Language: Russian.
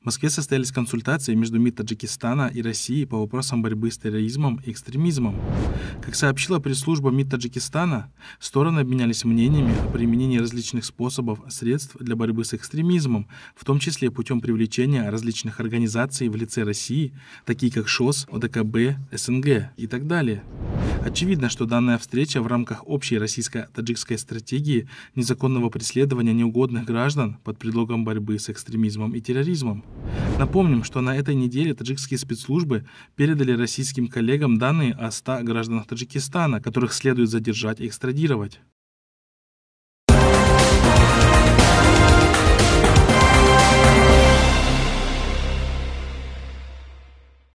В Москве состоялись консультации между МИД Таджикистана и России по вопросам борьбы с терроризмом и экстремизмом. Как сообщила пресс-служба МИД Таджикистана, стороны обменялись мнениями о применении различных способов средств для борьбы с экстремизмом, в том числе путем привлечения различных организаций в лице России, такие как ШОС, ОДКБ, СНГ и так далее. Очевидно, что данная встреча в рамках общей российско-таджикской стратегии незаконного преследования неугодных граждан под предлогом борьбы с экстремизмом и терроризмом. Напомним, что на этой неделе таджикские спецслужбы передали российским коллегам данные о 100 гражданах Таджикистана, которых следует задержать и экстрадировать.